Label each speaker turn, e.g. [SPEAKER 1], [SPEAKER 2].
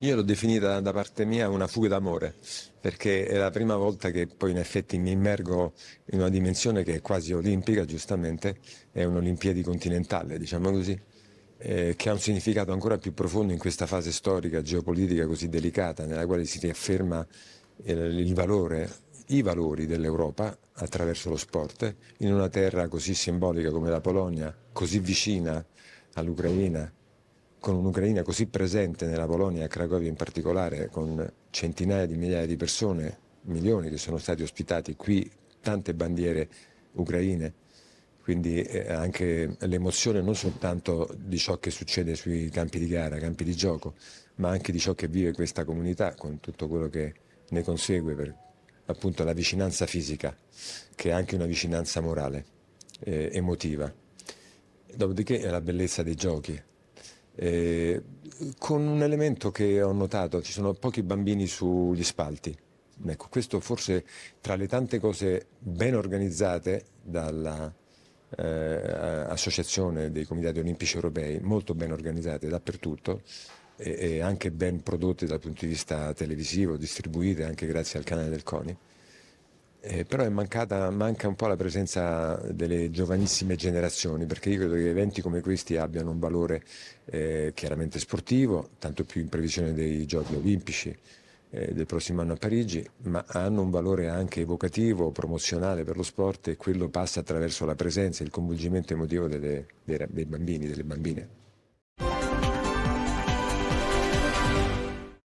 [SPEAKER 1] Io l'ho definita da parte mia una fuga d'amore, perché è la prima volta che poi in effetti mi immergo in una dimensione che è quasi olimpica, giustamente, è un'Olimpiadi continentale, diciamo così, eh, che ha un significato ancora più profondo in questa fase storica, geopolitica così delicata, nella quale si riafferma eh, il valore, i valori dell'Europa attraverso lo sport, in una terra così simbolica come la Polonia, così vicina all'Ucraina con un'Ucraina così presente nella Polonia, a Cracovia in particolare, con centinaia di migliaia di persone, milioni che sono stati ospitati qui, tante bandiere ucraine, quindi eh, anche l'emozione non soltanto di ciò che succede sui campi di gara, campi di gioco, ma anche di ciò che vive questa comunità con tutto quello che ne consegue per appunto la vicinanza fisica, che è anche una vicinanza morale, eh, emotiva. Dopodiché è la bellezza dei giochi, eh, con un elemento che ho notato, ci sono pochi bambini sugli spalti. Ecco, questo forse tra le tante cose ben organizzate dalla eh, associazione dei comitati olimpici europei, molto ben organizzate dappertutto e, e anche ben prodotte dal punto di vista televisivo, distribuite anche grazie al canale del CONI eh, però mancata, manca un po' la presenza delle giovanissime generazioni, perché io credo che eventi come questi abbiano un valore eh, chiaramente sportivo, tanto più in previsione dei Giochi Olimpici eh, del prossimo anno a Parigi, ma hanno un valore anche evocativo, promozionale per lo sport e quello passa attraverso la presenza, e il coinvolgimento emotivo delle, dei, dei bambini, delle bambine.